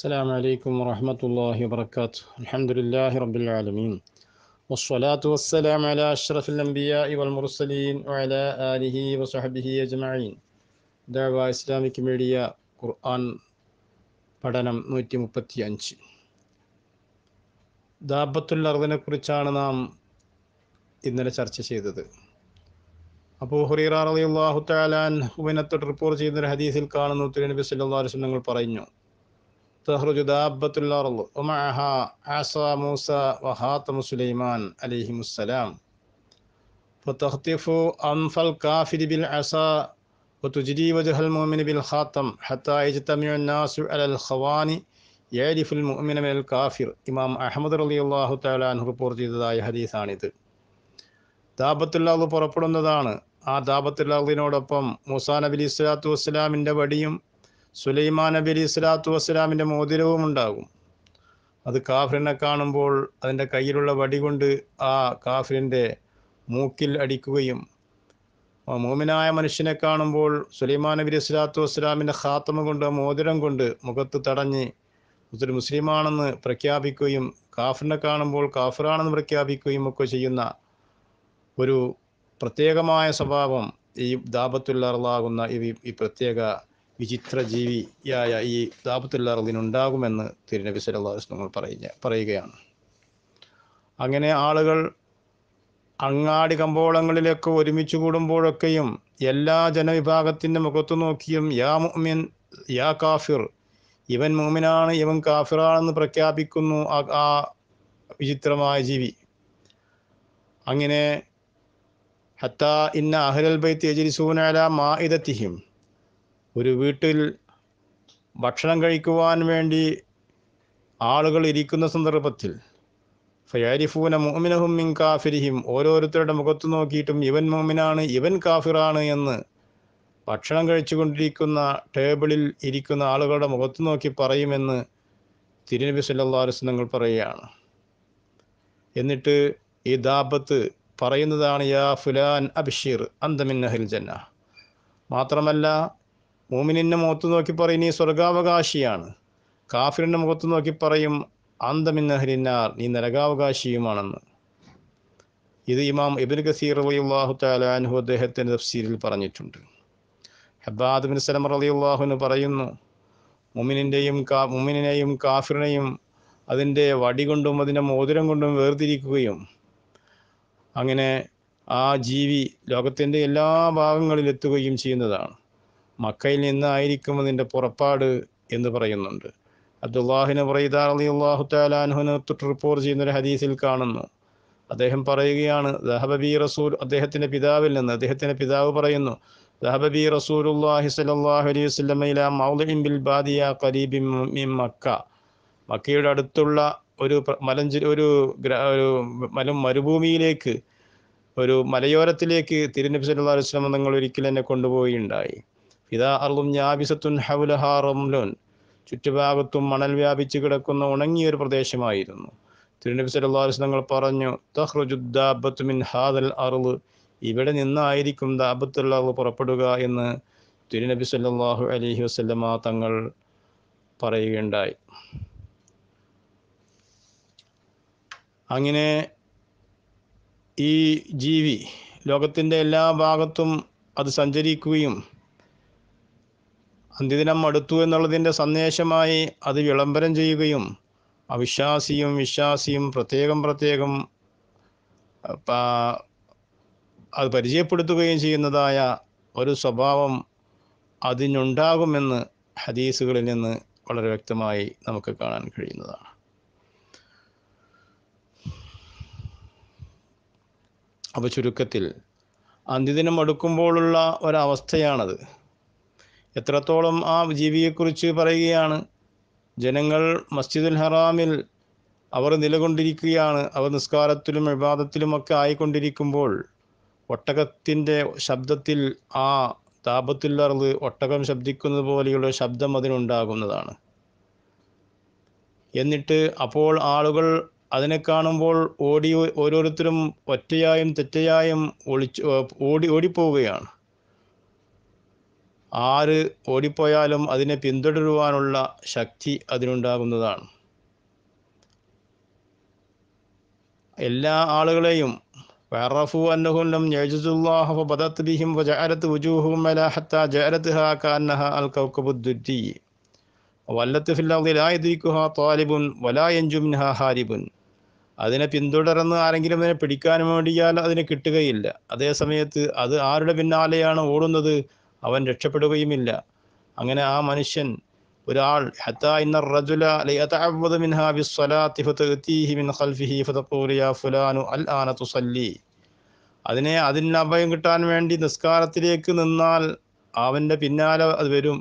السلام عليكم ورحمة الله وبركاته الحمد لله رب العالمين والصلاة والسلام على أشرف الأنبياء والمرسلين وعلى آله وصحبه أجمعين دعوة إسلامي كميديا قرآن പഠനം നൂറ്റി മുപ്പത്തി അഞ്ച് ദാബത്തുൽ അർദിനെക്കുറിച്ചാണ് നാം ഇന്നലെ ചർച്ച ചെയ്തത് അപ്പോൾ ഹുറീറ റളിയല്ലാഹു തആല ഉവനത്തോട് റിപ്പോർട്ട് ചെയ്യുന്ന ഒരു ഹദീസിൽ കാണുന്നു തിരുനബി സല്ലല്ലാഹു അലൈഹി വസല്ലം പറഞ്ഞു تخرج دابة الأرض ومعها عصا موسى وخاتم سليمان عليهم السلام فتخطف أنف الكافر بالعصا وتجري وجه المؤمن بالخاتم حتى يجتمع الناس على الخوان يعرف المؤمن من الكافر ഇമാം അഹമ്മദ് റലി അള്ളാഹു തലാൻ റിപ്പോർട്ട് ചെയ്തതായ ഹദീസാണിത് ദാബത്തുല്ലാഹ് പുറപ്പെടുന്നതാണ് ആ ദാബത്തുല്ലാഹിനോടൊപ്പം മൂസാ നബി അലി സ്വലാത്തു വസ്സലാമിൻ്റെ വടിയും സുലൈമാൻ നബി അലി സ്വലാത്തു വസ്സലാമിൻ്റെ മോതിരവും ഉണ്ടാകും അത് കാഫിറിനെ കാണുമ്പോൾ അതിൻ്റെ കയ്യിലുള്ള വടി കൊണ്ട് ആ കാഫിറിൻ്റെ മൂക്കിൽ അടിക്കുകയും മോമിനായ മനുഷ്യനെ കാണുമ്പോൾ സുലൈമാൻ നബി സ്വലാത്തു വസ്സലാമിൻ്റെ ഖാത്തമ കൊണ്ട് മോതിരം കൊണ്ട് മുഖത്ത് തടഞ്ഞ് മുസ്ലിം മുസ്ലിമാണെന്ന് പ്രഖ്യാപിക്കുകയും കാഫിറിനെ കാണുമ്പോൾ കാഫിറാണെന്ന് പ്രഖ്യാപിക്കുകയും ഒക്കെ ചെയ്യുന്ന ഒരു പ്രത്യേകമായ സ്വഭാവം ഈ ദാപത്തുള്ള അർലാകുന്ന ഈ പ്രത്യേക വിചിത്രജീവിയായ ഈ ഉണ്ടാകുമെന്ന് തിരുനബി വസല്ലം പറയുക പറയുകയാണ് അങ്ങനെ ആളുകൾ അങ്ങാടി കമ്പോളങ്ങളിലൊക്കെ ഒരുമിച്ച് കൂടുമ്പോഴൊക്കെയും എല്ലാ ജനവിഭാഗത്തിൻ്റെ മുഖത്തു നോക്കിയും യാ മുഅ്മിൻ യാ കാഫിർ ഇവൻ മുഅ്മിനാണ് ഇവൻ കാഫിറാണെന്ന് പ്രഖ്യാപിക്കുന്നു ആ വിചിത്രമായ ജീവി അങ്ങനെ ഹത്താ ഇന്ന അഹ്ലൽ ബൈത്ത് യജ്ലിസൂന അലാ മാഇദത്തിഹിം ഒരു വീട്ടിൽ ഭക്ഷണം കഴിക്കുവാൻ വേണ്ടി ആളുകൾ ഇരിക്കുന്ന സന്ദർഭത്തിൽ ഫയാരിഫൂന മോമിനഹും മിൻ കാഫിരിഹിം ഓരോരുത്തരുടെ മുഖത്ത് നോക്കിയിട്ടും ഇവൻ മോമിനാണ് ഇവൻ കാഫിറാണ് എന്ന് ഭക്ഷണം കഴിച്ചുകൊണ്ടിരിക്കുന്ന ടേബിളിൽ ഇരിക്കുന്ന ആളുകളുടെ മുഖത്ത് നോക്കി പറയുമെന്ന് തിരുനബി സല്ലാ അലുസ്ലങ്ങൾ പറയുകയാണ് എന്നിട്ട് ഈ ദാബത്ത് പറയുന്നതാണ് യാ ഫുലാൻ അബിഷീർ അന്തമിൻ അഹിൽ ജന്ന മാത്രമല്ല മൂമിനിൻ്റെ മുഖത്ത് നോക്കി പറയും നീ സ്വർഗാവകാശിയാണ് കാഫിറിൻ്റെ മുഖത്ത് നോക്കി പറയും ആന്തമിന്നഹരിന്നാർ നീ നരകാവകാശിയുമാണെന്ന് ഇത് ഇമാം ഇബിൻ ഖസീർ അള്ളാഹു താലാൻഹു അദ്ദേഹത്തിൻ്റെ തഫ്സീരിൽ പറഞ്ഞിട്ടുണ്ട് ഹബ്ബാദ് ബിൻ അലി അള്ളാഹുവിന് പറയുന്നു മുമിനിൻ്റെയും കാ മുമിനെയും കാഫിറിനെയും അതിൻ്റെ വടി കൊണ്ടും അതിൻ്റെ മോതിരം കൊണ്ടും വേർതിരിക്കുകയും അങ്ങനെ ആ ജീവി ലോകത്തിൻ്റെ എല്ലാ ഭാഗങ്ങളിലെത്തുകയും ചെയ്യുന്നതാണ് മക്കയിൽ നിന്നായിരിക്കും അതിൻ്റെ പുറപ്പാട് എന്ന് പറയുന്നുണ്ട് അബ്ദുല്ലാഹിന് പറയിദാർ അലി അള്ളാഹു താലാൻഹുനെ തൊട്ട് റിപ്പോർട്ട് ചെയ്യുന്നൊരു ഹദീസിൽ കാണുന്നു അദ്ദേഹം പറയുകയാണ് ദഹബബി റസൂൽ അദ്ദേഹത്തിൻ്റെ പിതാവിൽ നിന്ന് അദ്ദേഹത്തിൻ്റെ പിതാവ് പറയുന്നു ദഹബബി റസൂൽ അലൈഹി ബിൽ ബാദിയ മക്ക മക്കയുടെ അടുത്തുള്ള ഒരു മലഞ്ചി ഒരു ഒരു മല മരുഭൂമിയിലേക്ക് ഒരു മലയോരത്തിലേക്ക് തിരുനബി സല്ലാ വസല്ലം നിങ്ങൾ ഒരിക്കലും എന്നെ കൊണ്ടുപോയി ഉണ്ടായി ഫിദാ അർദും ഞാബിസത്തും ഹൗലഹാറും റംലുൻ ചുറ്റുഭാഗത്തും മണൽ വ്യാപിച്ച് കിടക്കുന്ന ഉണങ്ങിയൊരു പ്രദേശമായിരുന്നു തിരുനബി സല്ലാസ് തങ്ങൾ പറഞ്ഞു തഹ്റുജുദ്ദാബത്ത് മിൻ ഹാദൽ അറുള് ഇവിടെ നിന്നായിരിക്കും അറു പുറപ്പെടുക എന്ന് തിരുനബി സല്ലാഹു അലഹി വസ്ലമ തങ്ങൾ പറയുകയുണ്ടായി അങ്ങനെ ഈ ജീവി ലോകത്തിൻ്റെ എല്ലാ ഭാഗത്തും അത് സഞ്ചരിക്കുകയും അന്ത്യദിനം അടുത്തു എന്നുള്ളതിൻ്റെ സന്ദേശമായി അത് വിളംബരം ചെയ്യുകയും അവിശ്വാസിയും വിശ്വാസിയും പ്രത്യേകം പ്രത്യേകം അത് പരിചയപ്പെടുത്തുകയും ചെയ്യുന്നതായ ഒരു സ്വഭാവം അതിനുണ്ടാകുമെന്ന് ഹദീസുകളിൽ നിന്ന് വളരെ വ്യക്തമായി നമുക്ക് കാണാൻ കഴിയുന്നതാണ് അപ്പോൾ ചുരുക്കത്തിൽ അന്ത്യദിനം അടുക്കുമ്പോഴുള്ള ഒരവസ്ഥയാണത് എത്രത്തോളം ആ ജീവിയെക്കുറിച്ച് പറയുകയാണ് ജനങ്ങൾ മസ്ജിദുൽ ഹറാമിൽ അവർ നിലകൊണ്ടിരിക്കുകയാണ് അവർ നിസ്കാരത്തിലും വിവാദത്തിലുമൊക്കെ ആയിക്കൊണ്ടിരിക്കുമ്പോൾ ഒട്ടകത്തിൻ്റെ ശബ്ദത്തിൽ ആ താപത്തിലർന്ന് ഒട്ടകം ശബ്ദിക്കുന്നത് പോലെയുള്ള ശബ്ദം അതിനുണ്ടാകുന്നതാണ് എന്നിട്ട് അപ്പോൾ ആളുകൾ അതിനെ കാണുമ്പോൾ ഓടി ഓരോരുത്തരും ഒറ്റയായും തെറ്റയായും ഒളിച്ച് ഓടി ഓടിപ്പോവുകയാണ് ആര് ഓടിപ്പോയാലും അതിനെ പിന്തുടരുവാനുള്ള ശക്തി അതിനുണ്ടാകുന്നതാണ് എല്ലാ ആളുകളെയും വറഫു അന്നഹുല്ലം യജുസുല്ലാഹു ബദത്ത് ബിഹിം വജഅലത്ത് വുജൂഹും മലാഹത്ത ജഅലത്ത്ഹാ കാന്നഹ അൽ കൗകബുദ്ദുറ്റി വല്ലത്ത് ഫില്ലാഹി ലാ യദ്രിക്കുഹ താലിബുൻ വലാ യൻജു മിൻഹാ ഹാരിബുൻ അതിനെ പിന്തുടർന്ന് ആരെങ്കിലും അതിനെ പിടിക്കാൻ വേണ്ടിയാൽ അതിനെ കിട്ടുകയില്ല അതേ സമയത്ത് അത് ആരുടെ പിന്നാലെയാണ് ഓടുന്നത് അവൻ രക്ഷപ്പെടുകയുമില്ല അങ്ങനെ ആ മനുഷ്യൻ ഒരാൾ അതിനെ അതിന് അഭയം കിട്ടാൻ വേണ്ടി നിസ്കാരത്തിലേക്ക് നിന്നാൽ അവൻ്റെ പിന്നാലെ അത് വരും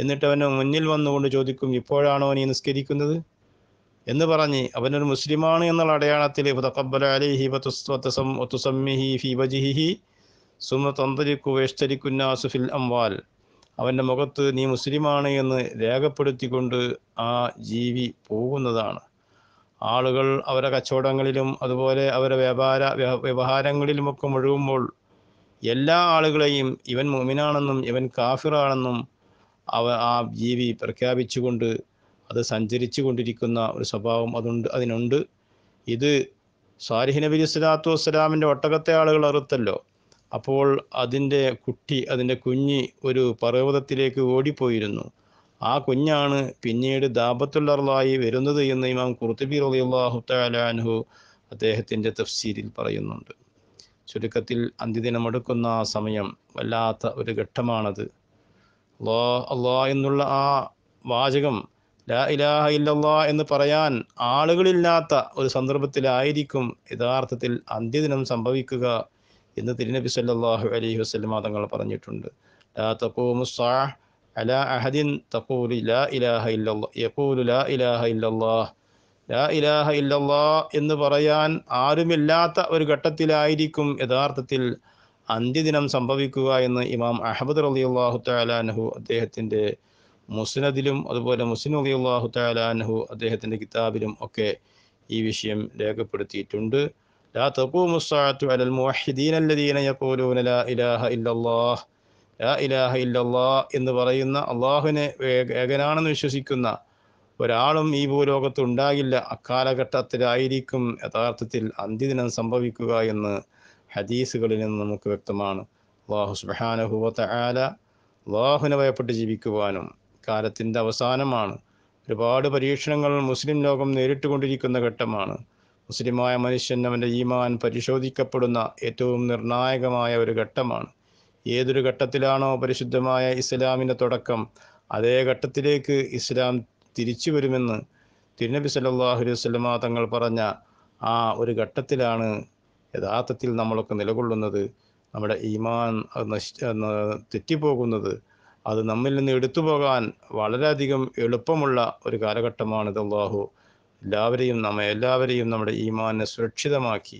എന്നിട്ട് അവൻ്റെ മുന്നിൽ വന്നുകൊണ്ട് ചോദിക്കും ഇപ്പോഴാണോ നീ നിസ്കരിക്കുന്നത് എന്ന് പറഞ്ഞ് അവനൊരു മുസ്ലിമാണ് എന്നുള്ള അടയാളത്തിൽ സുമ അംവാൽ അവൻ്റെ മുഖത്ത് നീ മുസ്ലിമാണ് എന്ന് രേഖപ്പെടുത്തിക്കൊണ്ട് ആ ജീവി പോകുന്നതാണ് ആളുകൾ അവരുടെ കച്ചവടങ്ങളിലും അതുപോലെ അവരുടെ വ്യാപാര വ്യവഹാരങ്ങളിലുമൊക്കെ മുഴുകുമ്പോൾ എല്ലാ ആളുകളെയും ഇവൻ മുമിനാണെന്നും ഇവൻ കാഫിറാണെന്നും അവ ആ ജീവി പ്രഖ്യാപിച്ചുകൊണ്ട് അത് സഞ്ചരിച്ചു കൊണ്ടിരിക്കുന്ന ഒരു സ്വഭാവം അതുണ്ട് അതിനുണ്ട് ഇത് സാലിഹ് നബി സ്വലാത്തു വസ്സലാമിൻ്റെ ഒട്ടകത്തെ ആളുകൾ അറുത്തല്ലോ അപ്പോൾ അതിൻ്റെ കുട്ടി അതിൻ്റെ കുഞ്ഞി ഒരു പർവ്വതത്തിലേക്ക് ഓടിപ്പോയിരുന്നു ആ കുഞ്ഞാണ് പിന്നീട് ദാബത്തുള്ളറലായി വരുന്നത് എന്ന് ഇമാം കുർത്തുബി അള്ളാഹു താലാൻഹു അദ്ദേഹത്തിൻ്റെ തഫ്സീരിൽ പറയുന്നുണ്ട് ചുരുക്കത്തിൽ അന്ത്യദിനം എടുക്കുന്ന ആ സമയം വല്ലാത്ത ഒരു ഘട്ടമാണത് അള്ളാ അള്ളാ എന്നുള്ള ആ വാചകം ലാ ഇലാഹ ഇല്ലല്ലാ എന്ന് പറയാൻ ആളുകളില്ലാത്ത ഒരു സന്ദർഭത്തിലായിരിക്കും യഥാർത്ഥത്തിൽ അന്ത്യദിനം സംഭവിക്കുക എന്ന് തിരുനബി സല്ലാഹു അലൈഹി വസ്ലമ തങ്ങൾ പറഞ്ഞിട്ടുണ്ട് അഹദിൻ ലാ ഇലാഹ ഇല്ലല്ലാഹ് യഖൂലു ലാ ഇലാഹ ഇല്ലല്ലാഹ് ലാ ഇലാഹ ഇല്ലല്ലാഹ് എന്ന് പറയാൻ ആരുമില്ലാത്ത ഒരു ഘട്ടത്തിലായിരിക്കും യഥാർത്ഥത്തിൽ അന്ത്യദിനം സംഭവിക്കുക എന്ന് ഇമാം അഹമ്മദ് റളിയല്ലാഹു തലാനഹു അദ്ദേഹത്തിൻ്റെ മുസ്നദിലും അതുപോലെ മുസ്ലിം റളിയല്ലാഹു തലാനഹു അദ്ദേഹത്തിൻ്റെ കിതാബിലും ഒക്കെ ഈ വിഷയം രേഖപ്പെടുത്തിയിട്ടുണ്ട് لا تقوم الساعة على الموحدين الذين يقولون لا إله إلا الله لا إله إلا الله എന്ന് പറയുന്ന അള്ളാഹുവിനെ ഏകനാണെന്ന് വിശ്വസിക്കുന്ന ഒരാളും ഈ ഭൂലോകത്ത് ഉണ്ടാകില്ല അക്കാലഘട്ടത്തിലായിരിക്കും യഥാർത്ഥത്തിൽ അന്ത്യദിനം സംഭവിക്കുക എന്ന് ഹദീസുകളിൽ നിന്ന് നമുക്ക് വ്യക്തമാണ് അള്ളാഹു സുബാനഹുവത്ത ആല അള്ളാഹുവിനെ ഭയപ്പെട്ട് ജീവിക്കുവാനും കാലത്തിൻ്റെ അവസാനമാണ് ഒരുപാട് പരീക്ഷണങ്ങൾ മുസ്ലിം ലോകം നേരിട്ടുകൊണ്ടിരിക്കുന്ന ഘട്ടമാണ് മുസ്ലിമായ മനുഷ്യൻ അവൻ്റെ ഈമാൻ പരിശോധിക്കപ്പെടുന്ന ഏറ്റവും നിർണായകമായ ഒരു ഘട്ടമാണ് ഏതൊരു ഘട്ടത്തിലാണോ പരിശുദ്ധമായ ഇസ്ലാമിൻ്റെ തുടക്കം അതേ ഘട്ടത്തിലേക്ക് ഇസ്ലാം തിരിച്ചു വരുമെന്ന് തിരുനബി സല്ലാഹു വസ്ലമ തങ്ങൾ പറഞ്ഞ ആ ഒരു ഘട്ടത്തിലാണ് യഥാർത്ഥത്തിൽ നമ്മളൊക്കെ നിലകൊള്ളുന്നത് നമ്മുടെ ഈമാൻ നശി തെറ്റിപ്പോകുന്നത് അത് നമ്മിൽ നിന്ന് എടുത്തു പോകാൻ വളരെയധികം എളുപ്പമുള്ള ഒരു കാലഘട്ടമാണ് ഇത് അള്ളാഹു എല്ലാവരെയും നമ്മെ എല്ലാവരെയും നമ്മുടെ ഈമാനെ സുരക്ഷിതമാക്കി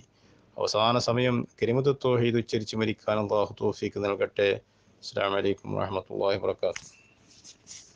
അവസാന സമയം കരിമത്ത് തോഹീദ് ഉച്ചരിച്ച് മരിക്കാൻ അള്ളാഹു നൽകട്ടെ അസ്സാം വലൈക്കും വാഹമത്തല്ലാഹി വാത്തു